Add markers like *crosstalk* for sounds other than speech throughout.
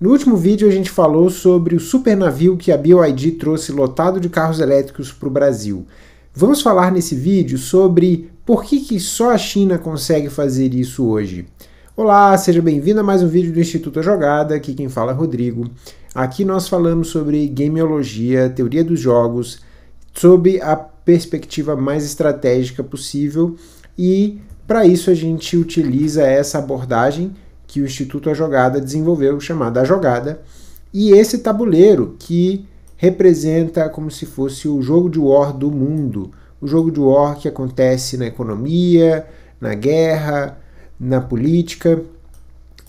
No último vídeo a gente falou sobre o super navio que a BYD trouxe lotado de carros elétricos para o Brasil. Vamos falar nesse vídeo sobre por que, que só a China consegue fazer isso hoje. Olá, seja bem-vindo a mais um vídeo do Instituto a Jogada, aqui quem fala é Rodrigo. Aqui nós falamos sobre gameologia, teoria dos jogos, sob a perspectiva mais estratégica possível e para isso a gente utiliza essa abordagem que o Instituto A Jogada desenvolveu, chamada A Jogada, e esse tabuleiro que representa como se fosse o jogo de war do mundo, o jogo de war que acontece na economia, na guerra, na política.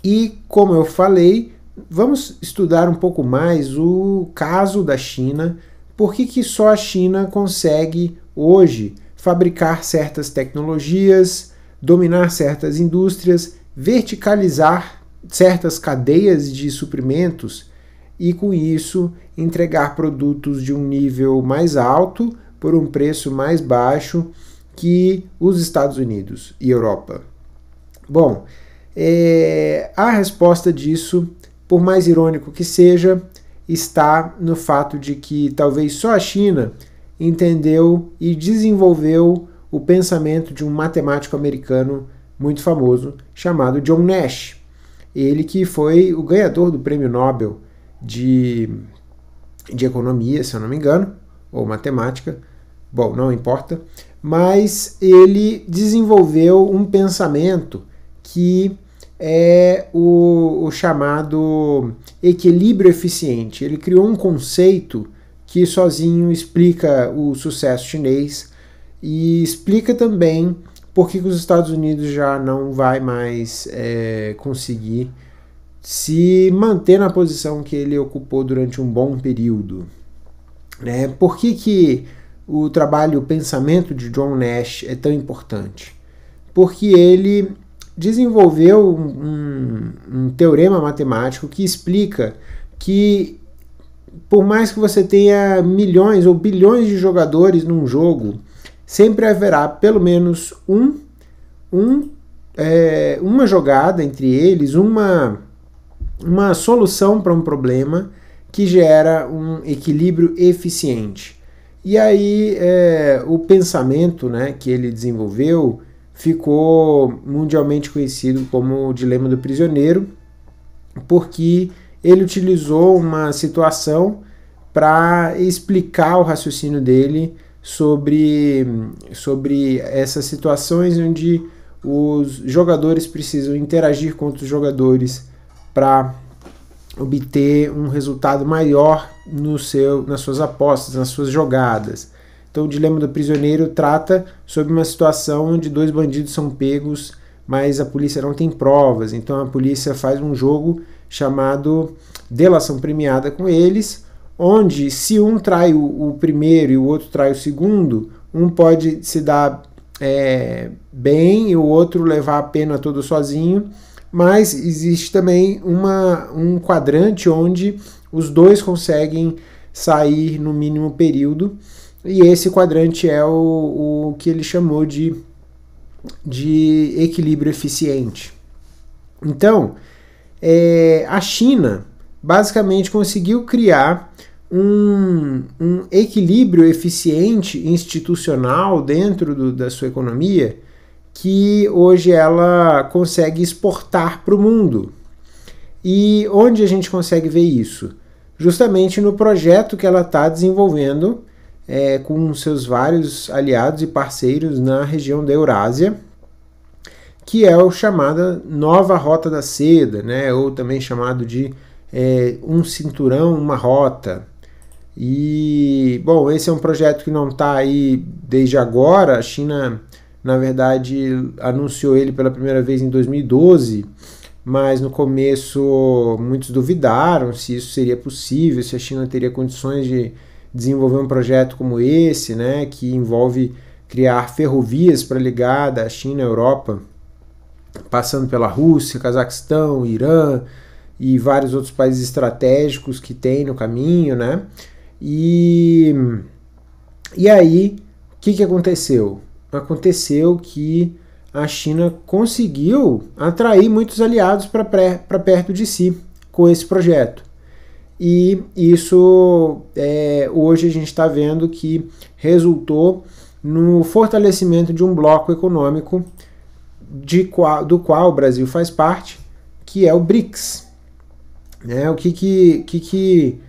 E como eu falei, vamos estudar um pouco mais o caso da China, por que, que só a China consegue hoje fabricar certas tecnologias, dominar certas indústrias verticalizar certas cadeias de suprimentos e, com isso, entregar produtos de um nível mais alto por um preço mais baixo que os Estados Unidos e Europa. Bom, é, a resposta disso, por mais irônico que seja, está no fato de que talvez só a China entendeu e desenvolveu o pensamento de um matemático americano muito famoso chamado John Nash. Ele que foi o ganhador do Prêmio Nobel de, de Economia, se eu não me engano, ou Matemática, bom, não importa, mas ele desenvolveu um pensamento que é o, o, chamado equilíbrio eficiente. Ele criou um conceito que sozinho explica o sucesso chinês e explica também por que, que os Estados Unidos já não vai mais é, conseguir se manter na posição que ele ocupou durante um bom período? Né? por que, que o trabalho, o pensamento de John Nash é tão importante? Porque ele desenvolveu um, um teorema matemático que explica que por mais que você tenha milhões ou bilhões de jogadores num jogo, sempre haverá pelo menos um, um é, uma jogada entre eles, uma, uma solução para um problema que gera um equilíbrio eficiente. E aí é, o pensamento né, que ele desenvolveu ficou mundialmente conhecido como o dilema do prisioneiro, porque ele utilizou uma situação para explicar o raciocínio dele sobre, sobre essas situações onde os jogadores precisam interagir com outros jogadores para obter um resultado maior no seu, nas suas apostas, nas suas jogadas. Então, o Dilema do Prisioneiro trata sobre uma situação onde dois bandidos são pegos, mas a polícia não tem provas. Então, a polícia faz um jogo chamado Delação Premiada com eles, onde se um trai o, o primeiro e o outro trai o segundo, um pode se dar é, bem e o outro levar a pena todo sozinho, mas existe também uma, um quadrante onde os dois conseguem sair no mínimo período, e esse quadrante é o, o que ele chamou de, de equilíbrio eficiente. Então, é, a China basicamente conseguiu criar um, um equilíbrio eficiente institucional dentro do, da sua economia que hoje ela consegue exportar para o mundo. E onde a gente consegue ver isso? Justamente no projeto que ela está desenvolvendo é, com seus vários aliados e parceiros na região da Eurásia, que é o chamada Nova Rota da Seda, né, ou também chamado de é, um cinturão, uma rota. E, bom, esse é um projeto que não está aí desde agora. A China, na verdade, anunciou ele pela primeira vez em 2012, mas no começo muitos duvidaram se isso seria possível, se a China teria condições de desenvolver um projeto como esse, né, que envolve criar ferrovias para ligar da China à Europa, passando pela Rússia, Cazaquistão, Irã, e vários outros países estratégicos que tem no caminho, né? E, e aí, o que, que aconteceu? Aconteceu que a China conseguiu atrair muitos aliados para perto de si com esse projeto. E isso é, hoje a gente está vendo que resultou no fortalecimento de um bloco econômico de, do qual o Brasil faz parte, que é o BRICS. Né? O que que, que, que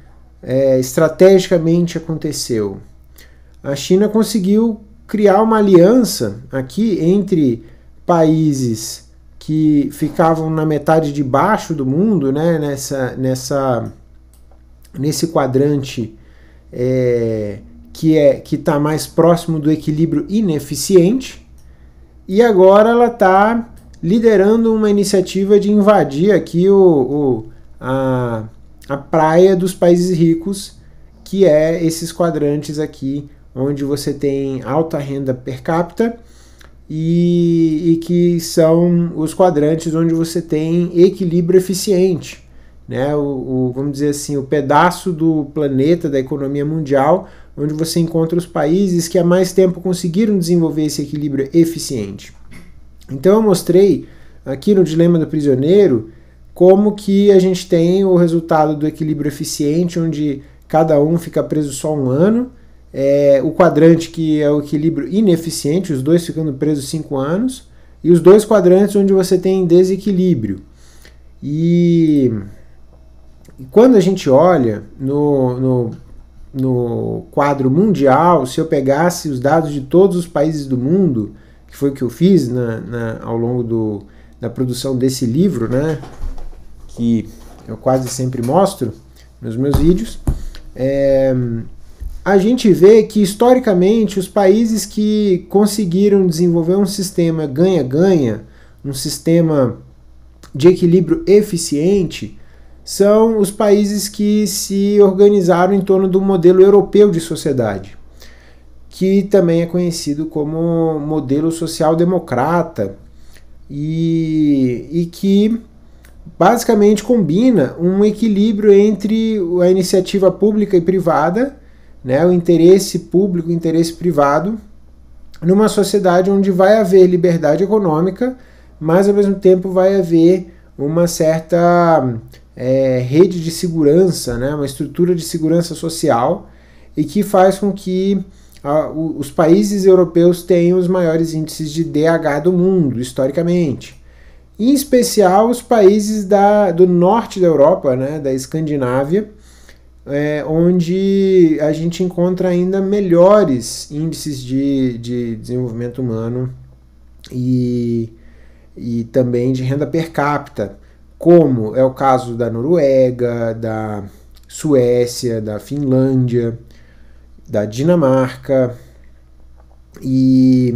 é, estrategicamente aconteceu? A China conseguiu criar uma aliança aqui entre países que ficavam na metade de baixo do mundo, né? nessa, nessa, nesse quadrante é, que é que está mais próximo do equilíbrio ineficiente, e agora ela está liderando uma iniciativa de invadir aqui o, o a, a praia dos países ricos, que é esses quadrantes aqui, onde você tem alta renda per capita e, e que são os quadrantes onde você tem equilíbrio eficiente. Né, o, o, vamos dizer assim, o pedaço do planeta, da economia mundial, onde você encontra os países que há mais tempo conseguiram desenvolver esse equilíbrio eficiente. Então eu mostrei aqui no Dilema do Prisioneiro como que a gente tem o resultado do equilíbrio eficiente, onde cada um fica preso só um ano, é, o quadrante que é o equilíbrio ineficiente, os dois ficando presos cinco anos, e os dois quadrantes onde você tem desequilíbrio. E, e quando a gente olha no, no, no quadro mundial, se eu pegasse os dados de todos os países do mundo, que foi o que eu fiz na, na, ao longo do, da produção desse livro, né? que eu quase sempre mostro nos meus vídeos, é, a gente vê que historicamente os países que conseguiram desenvolver um sistema ganha-ganha, um sistema de equilíbrio eficiente, são os países que se organizaram em torno do modelo europeu de sociedade, que também é conhecido como modelo social-democrata, e, e que basicamente combina um equilíbrio entre a iniciativa pública e privada, né, o interesse público e o interesse privado, numa sociedade onde vai haver liberdade econômica, mas ao mesmo tempo vai haver uma certa é, rede de segurança, né, uma estrutura de segurança social, e que faz com que a, os países europeus tenham os maiores índices de DH do mundo, historicamente em especial os países da, do norte da Europa, né, da Escandinávia, é, onde a gente encontra ainda melhores índices de, de desenvolvimento humano e, e também de renda per capita, como é o caso da Noruega, da Suécia, da Finlândia, da Dinamarca e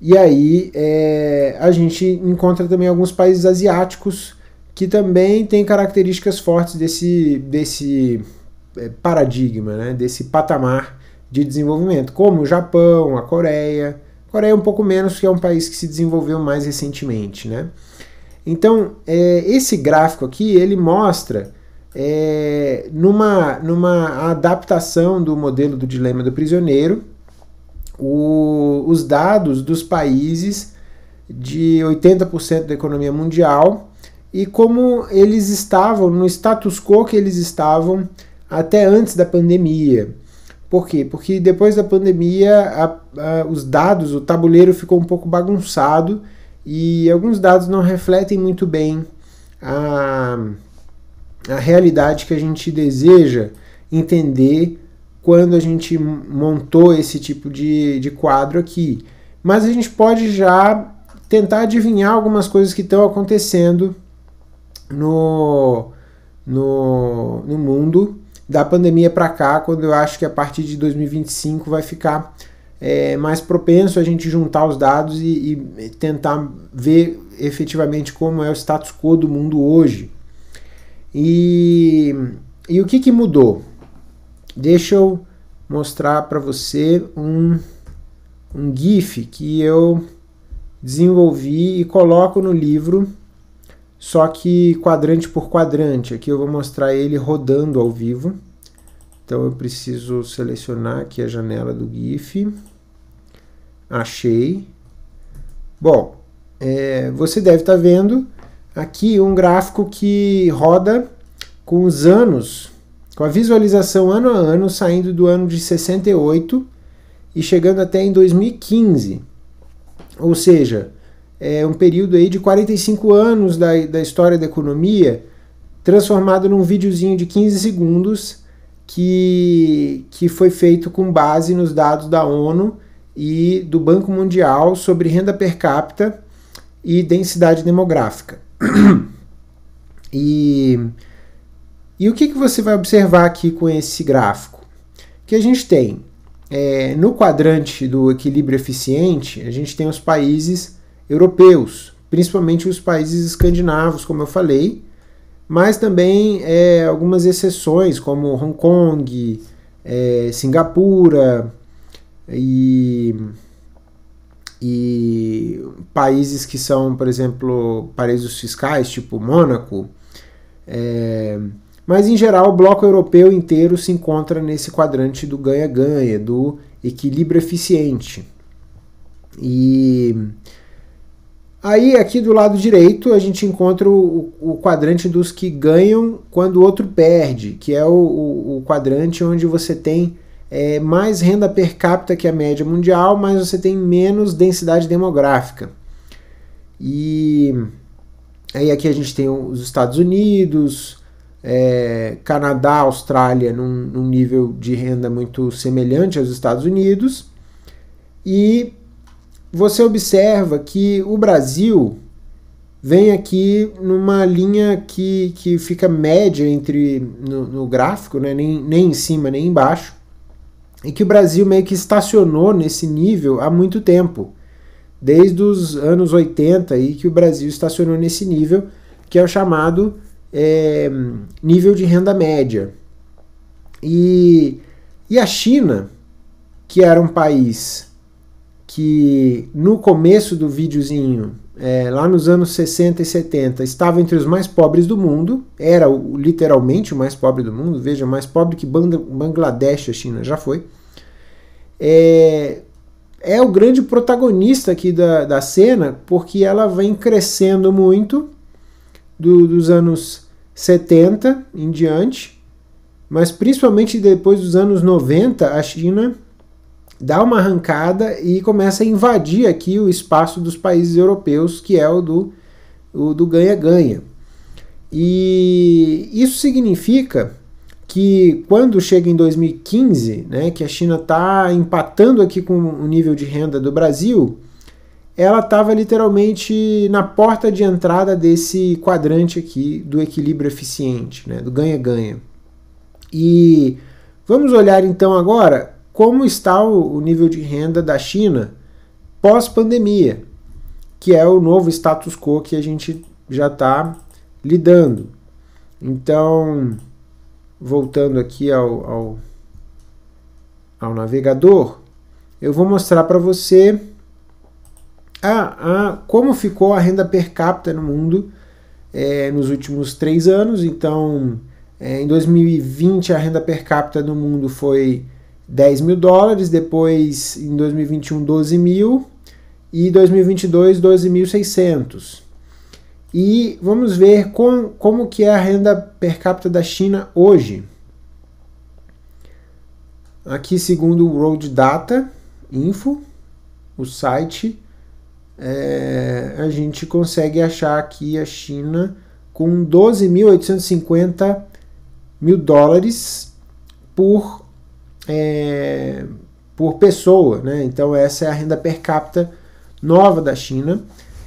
e aí é, a gente encontra também alguns países asiáticos que também têm características fortes desse, desse é, paradigma, né? desse patamar de desenvolvimento, como o Japão, a Coreia. A Coreia é um pouco menos, que é um país que se desenvolveu mais recentemente. Né? Então, é, esse gráfico aqui, ele mostra é, numa, numa adaptação do modelo do dilema do prisioneiro, o, os dados dos países de 80% da economia mundial e como eles estavam no status quo que eles estavam até antes da pandemia. Por quê? Porque depois da pandemia a, a, os dados, o tabuleiro ficou um pouco bagunçado e alguns dados não refletem muito bem a, a realidade que a gente deseja entender quando a gente montou esse tipo de, de quadro aqui. Mas a gente pode já tentar adivinhar algumas coisas que estão acontecendo no, no, no mundo da pandemia para cá, quando eu acho que a partir de 2025 vai ficar é, mais propenso a gente juntar os dados e, e, tentar ver efetivamente como é o status quo do mundo hoje. E, e o que, que mudou? Deixa eu mostrar para você um, um GIF que eu desenvolvi e coloco no livro, só que quadrante por quadrante. Aqui eu vou mostrar ele rodando ao vivo. Então eu preciso selecionar aqui a janela do GIF. Achei. Bom, é, você deve estar tá vendo aqui um gráfico que roda com os anos com a visualização ano a ano, saindo do ano de 68 e chegando até em 2015. Ou seja, é um período aí de 45 anos da, da história da economia, transformado num videozinho de 15 segundos que, que foi feito com base nos dados da ONU e do Banco Mundial sobre renda per capita e densidade demográfica. *clears throat* e e o que, que você vai observar aqui com esse gráfico? Que a gente tem é, no quadrante do equilíbrio eficiente, a gente tem os países europeus, principalmente os países escandinavos, como eu falei, mas também é, algumas exceções, como Hong Kong, é, Singapura e, e países que são, por exemplo, paraísos fiscais, tipo Mônaco. É, mas em geral, o bloco europeu inteiro se encontra nesse quadrante do ganha-ganha, do equilíbrio eficiente. E aí aqui do lado direito a gente encontra o, o quadrante dos que ganham quando o outro perde, que é o, o, o quadrante onde você tem é, mais renda per capita que a média mundial, mas você tem menos densidade demográfica. E aí aqui a gente tem os Estados Unidos, é, Canadá, Austrália num, num, nível de renda muito semelhante aos Estados Unidos. E você observa que o Brasil vem aqui numa linha que, que fica média entre no, no gráfico, né, nem, nem em cima nem embaixo, e que o Brasil meio que estacionou nesse nível há muito tempo. Desde os anos 80 aí que o Brasil estacionou nesse nível, que é o chamado é, nível de renda média. E, e a China, que era um país que no começo do videozinho, é, lá nos anos 60 e 70, estava entre os mais pobres do mundo, era o, literalmente o mais pobre do mundo, veja, mais pobre que Bangladesh, a China já foi, é, é o grande protagonista aqui da, da cena, porque ela vem crescendo muito do, dos anos 70 em diante, mas principalmente depois dos anos 90, a China dá uma arrancada e começa a invadir aqui o espaço dos países europeus, que é o do o do ganha-ganha. E isso significa que quando chega em 2015, né, que a China está empatando aqui com o nível de renda do Brasil, ela estava literalmente na porta de entrada desse quadrante aqui do equilíbrio eficiente, né, do ganha-ganha. E vamos olhar então agora como está o nível de renda da China pós-pandemia, que é o novo status quo que a gente já está lidando. Então, voltando aqui ao, ao, ao navegador, eu vou mostrar para você a, a, como ficou a renda per capita no mundo é, nos últimos três anos. Então, é, em 2020, a renda per capita no mundo foi 10 mil dólares, depois em 2021, 12 mil e 2022, 12.600. E vamos ver com, como que é a renda per capita da China hoje. Aqui, segundo o World Data Info, o site é, a gente consegue achar aqui a China com 12.850 mil dólares por, é, por pessoa. Né? Então, essa é a renda per capita nova da China.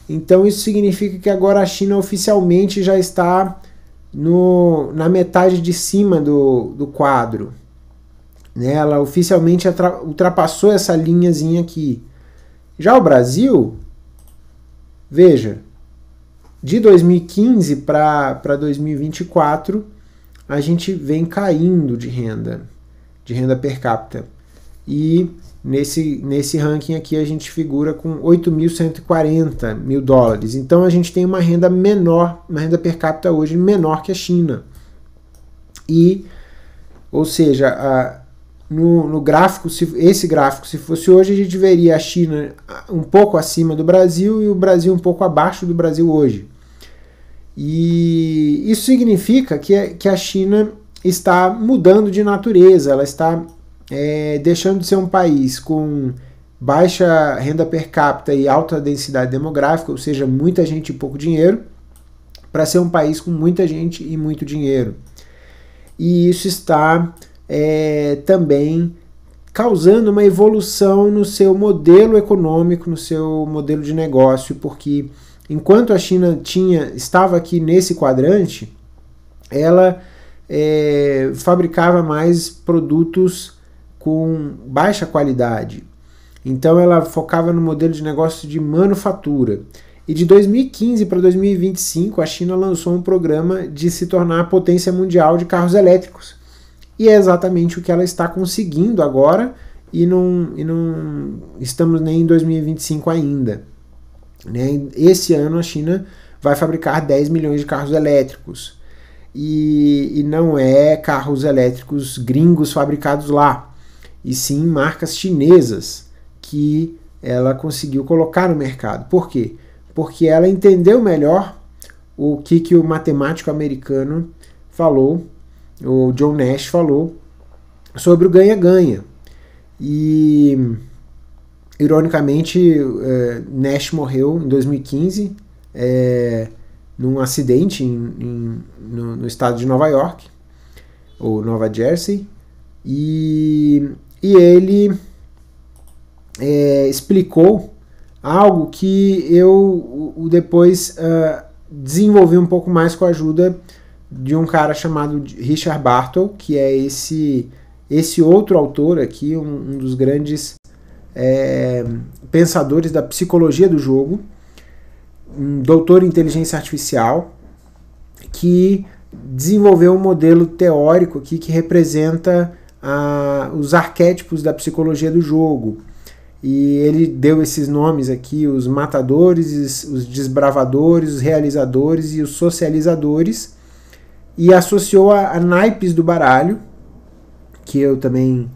Então, isso significa que agora a China oficialmente já está no, na metade de cima do, do quadro. Né? Ela oficialmente ultrapassou essa linhazinha aqui. Já o Brasil Veja, de 2015 para 2024, a gente vem caindo de renda, de renda per capita. E nesse, nesse ranking aqui a gente figura com 8.140 mil dólares. Então a gente tem uma renda menor, uma renda per capita hoje menor que a China. E, ou seja, a, no, no, gráfico, se, esse gráfico, se fosse hoje, a gente veria a China um pouco acima do Brasil e o Brasil um pouco abaixo do Brasil hoje. E isso significa que, que a China está mudando de natureza, ela está é, deixando de ser um país com baixa renda per capita e alta densidade demográfica, ou seja, muita gente e pouco dinheiro, para ser um país com muita gente e muito dinheiro. E isso está é, também causando uma evolução no seu modelo econômico, no seu modelo de negócio, porque enquanto a China tinha estava aqui nesse quadrante, ela é, fabricava mais produtos com baixa qualidade. Então ela focava no modelo de negócio de manufatura. E de 2015 para 2025, a China lançou um programa de se tornar a potência mundial de carros elétricos. E é exatamente o que ela está conseguindo agora e não, e não estamos nem em 2025 ainda. Né? Esse ano a China vai fabricar 10 milhões de carros elétricos. E, e não é carros elétricos gringos fabricados lá, e sim marcas chinesas que ela conseguiu colocar no mercado. Por quê? Porque ela entendeu melhor o que, que o matemático americano falou o John Nash falou sobre o ganha-ganha. E, ironicamente, é, Nash morreu em 2015 é, num acidente em, em, no, no, estado de Nova York, ou Nova Jersey, e, e ele é, explicou algo que eu depois uh, desenvolvi um pouco mais com a ajuda de um cara chamado Richard Bartle que é esse, esse outro autor aqui, um, um dos grandes é, pensadores da psicologia do jogo, um doutor em inteligência artificial, que desenvolveu um modelo teórico aqui que representa a os arquétipos da psicologia do jogo. E ele deu esses nomes aqui: os matadores, os desbravadores, os realizadores e os socializadores e associou a, a naipes do baralho, que eu também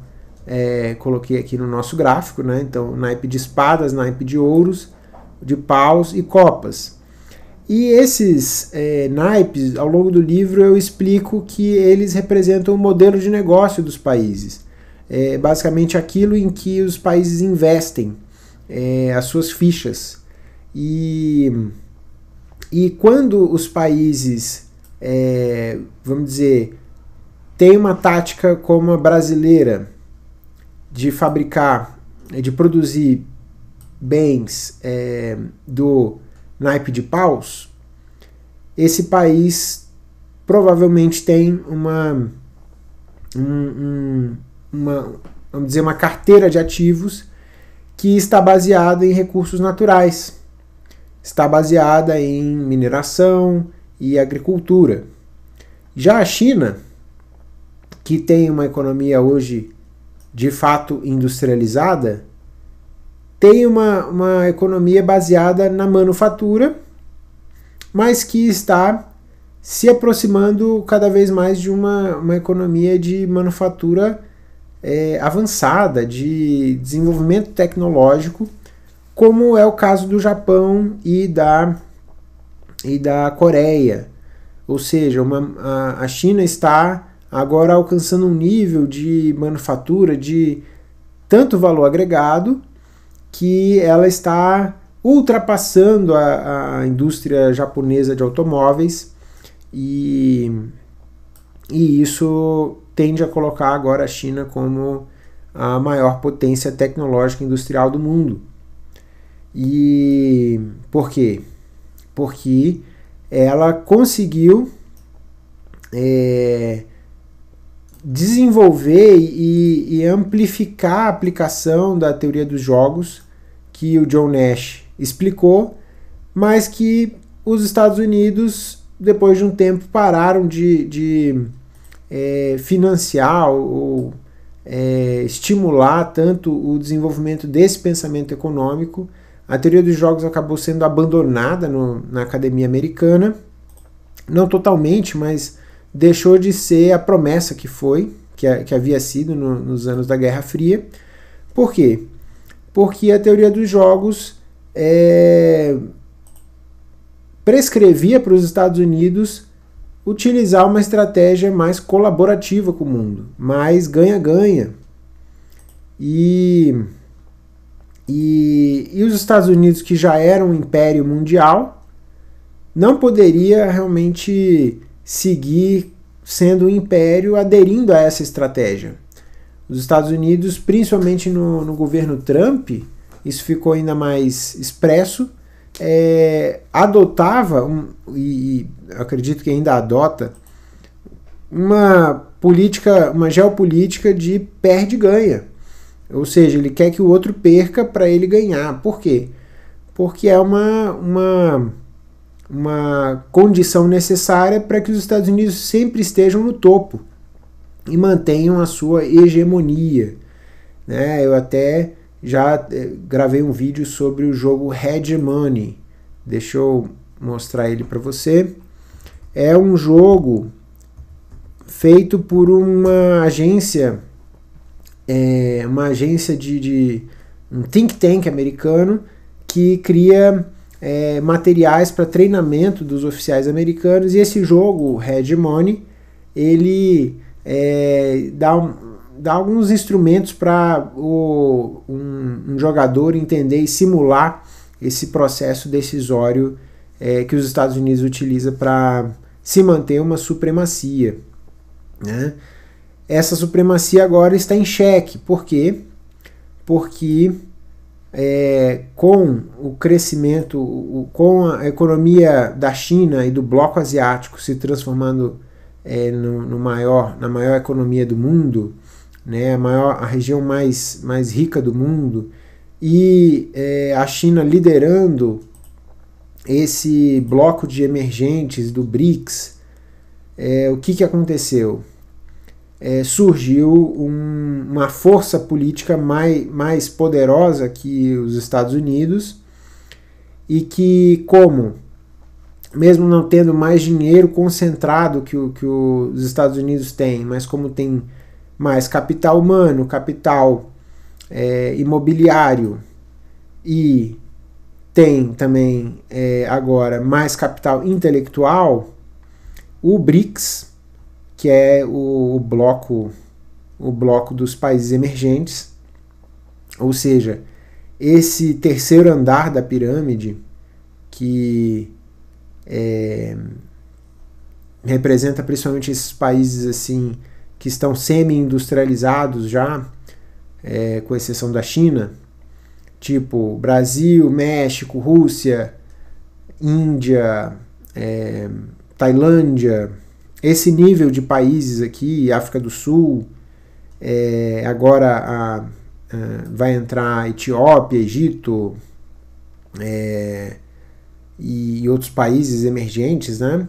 é, coloquei aqui no nosso gráfico, né? Então, naipe de espadas, naipe de ouros, de paus e copas. E esses é, naipes, ao longo do livro, eu explico que eles representam o modelo de negócio dos países. É basicamente aquilo em que os países investem é, as suas fichas. E, e quando os países é, vamos dizer, tem uma tática como a brasileira de fabricar, de produzir bens é, do naipe de paus, esse país provavelmente tem uma, um, uma, vamos dizer, uma carteira de ativos que está baseada em recursos naturais, está baseada em mineração, e agricultura. Já a China, que tem uma economia hoje de fato industrializada, tem uma, uma economia baseada na manufatura, mas que está se aproximando cada vez mais de uma, uma economia de manufatura é, avançada, de desenvolvimento tecnológico, como é o caso do Japão e da e da Coreia. Ou seja, uma, a, a China está agora alcançando um nível de manufatura de tanto valor agregado que ela está ultrapassando a, a indústria japonesa de automóveis e, e isso tende a colocar agora a China como a maior potência tecnológica industrial do mundo. E por quê? porque ela conseguiu é, desenvolver e, e, amplificar a aplicação da teoria dos jogos que o John Nash explicou, mas que os Estados Unidos, depois de um tempo, pararam de, de é, financiar ou é, estimular tanto o desenvolvimento desse pensamento econômico a teoria dos jogos acabou sendo abandonada no, na academia americana, não totalmente, mas deixou de ser a promessa que foi, que, a, que havia sido no, nos anos da Guerra Fria. Por quê? Porque a teoria dos jogos é, prescrevia para os Estados Unidos utilizar uma estratégia mais colaborativa com o mundo, mais ganha-ganha. E e, e os Estados Unidos, que já era um império mundial, não poderia realmente seguir sendo um império aderindo a essa estratégia. Os Estados Unidos, principalmente no, no governo Trump, isso ficou ainda mais expresso, é, adotava, um, e, e acredito que ainda adota, uma política, uma geopolítica de perde-ganha. Ou seja, ele quer que o outro perca para ele ganhar. Por quê? Porque é uma, uma, uma condição necessária para que os Estados Unidos sempre estejam no topo e mantenham a sua hegemonia. Né? Eu até já eh, gravei um vídeo sobre o jogo Hegemony. Money. Deixa eu mostrar ele para você. É um jogo feito por uma agência é uma agência de, de, um think tank americano que cria é, materiais para treinamento dos oficiais americanos e esse jogo Red Money ele é, dá, um, dá alguns instrumentos para um, um, jogador entender e simular esse processo decisório é, que os Estados Unidos utiliza para se manter uma supremacia, né? essa supremacia agora está em xeque. Por quê? Porque é, com o crescimento, com a economia da China e do bloco asiático se transformando é, no, no, maior, na maior economia do mundo, né, a, maior, a região mais, mais rica do mundo, e é, a China liderando esse bloco de emergentes do BRICS, é, o que, que aconteceu? é, surgiu um, uma força política mais, mais poderosa que os Estados Unidos e que, como mesmo não tendo mais dinheiro concentrado que, o, que os Estados Unidos têm, mas como tem mais capital humano, capital é, imobiliário e tem também é, agora mais capital intelectual, o BRICS que é o, o bloco o bloco dos países emergentes, ou seja, esse terceiro andar da pirâmide que é, representa principalmente esses países assim que estão semi-industrializados já, é, com exceção da China, tipo Brasil, México, Rússia, Índia, é, Tailândia, esse nível de países aqui, África do Sul, é, agora a, a, vai entrar Etiópia, Egito é, e, e, outros países emergentes, né?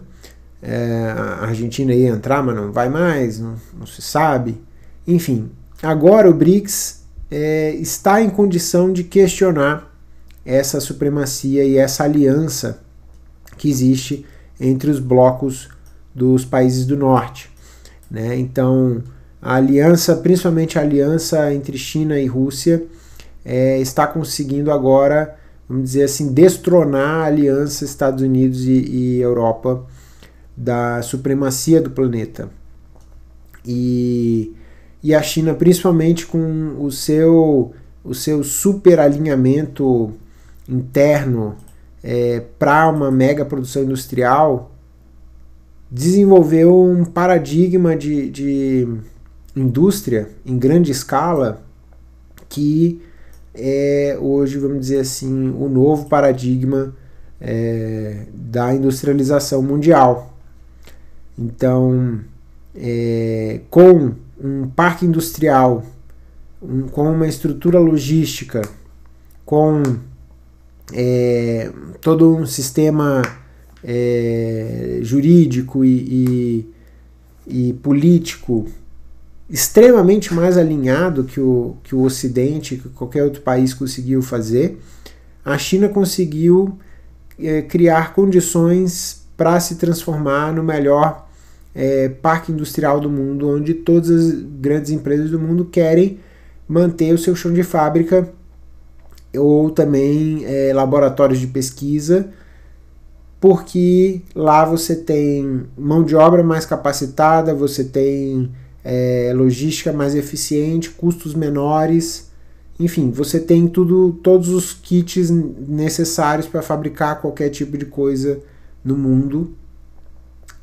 É, a Argentina ia entrar, mas não vai mais, não, não se sabe. Enfim, agora o BRICS é, está em condição de questionar essa supremacia e essa aliança que existe entre os blocos dos países do norte. Né? Então, a aliança, principalmente a aliança entre China e Rússia, é, está conseguindo agora, vamos dizer assim, destronar a aliança Estados Unidos e, e Europa da supremacia do planeta. E, e a China, principalmente com o seu, o seu super alinhamento interno é, para uma mega produção industrial, desenvolveu um paradigma de, de indústria em grande escala que é hoje, vamos dizer assim, o novo paradigma é, da industrialização mundial. Então, é, com um parque industrial, um, com uma estrutura logística, com é, todo um sistema é, jurídico e, e, e, político extremamente mais alinhado que o, que o Ocidente, que qualquer outro país conseguiu fazer, a China conseguiu é, criar condições para se transformar no melhor é, parque industrial do mundo, onde todas as grandes empresas do mundo querem manter o seu chão de fábrica ou também é, laboratórios de pesquisa porque lá você tem mão de obra mais capacitada, você tem é, logística mais eficiente, custos menores, enfim, você tem tudo, todos os kits necessários para fabricar qualquer tipo de coisa no mundo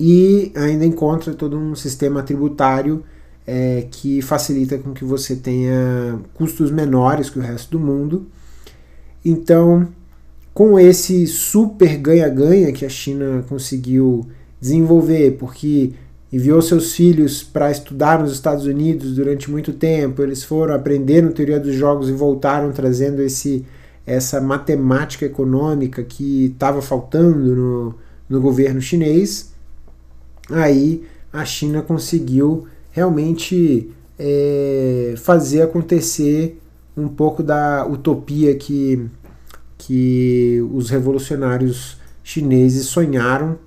e ainda encontra todo um sistema tributário é, que facilita com que você tenha custos menores que o resto do mundo. Então, com esse super ganha-ganha que a China conseguiu desenvolver, porque enviou seus filhos para estudar nos Estados Unidos durante muito tempo, eles foram a teoria dos jogos e voltaram trazendo esse essa matemática econômica que estava faltando no, no governo chinês. Aí a China conseguiu realmente é, fazer acontecer um pouco da utopia que que os revolucionários chineses sonharam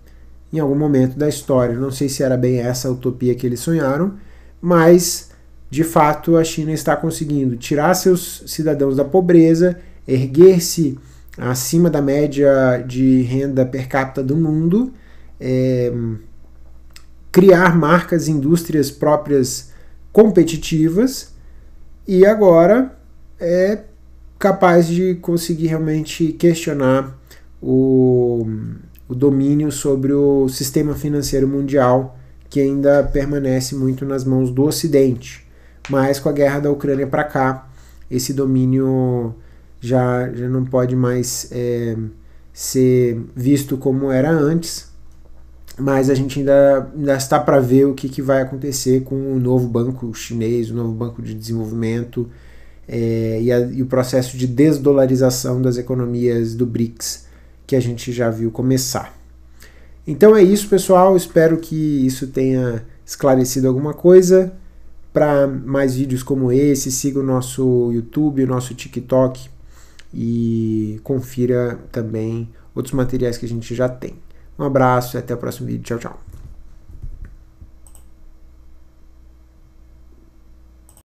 em algum momento da história. Não sei se era bem essa a utopia que eles sonharam, mas de fato a China está conseguindo tirar seus cidadãos da pobreza, erguer-se acima da média de renda per capita do mundo, é, criar marcas, e indústrias próprias competitivas e agora é capaz de conseguir realmente questionar o, o domínio sobre o sistema financeiro mundial, que ainda permanece muito nas mãos do Ocidente. Mas com a guerra da Ucrânia para cá, esse domínio já, já não pode mais é, ser visto como era antes, mas a gente ainda, ainda está para ver o que, que vai acontecer com o novo banco chinês, o novo banco de desenvolvimento é, e, a, e o processo de desdolarização das economias do BRICS que a gente já viu começar. Então é isso, pessoal. Espero que isso tenha esclarecido alguma coisa. Para mais vídeos como esse, siga o nosso YouTube, o nosso TikTok e confira também outros materiais que a gente já tem. Um abraço e até o próximo vídeo. Tchau, tchau.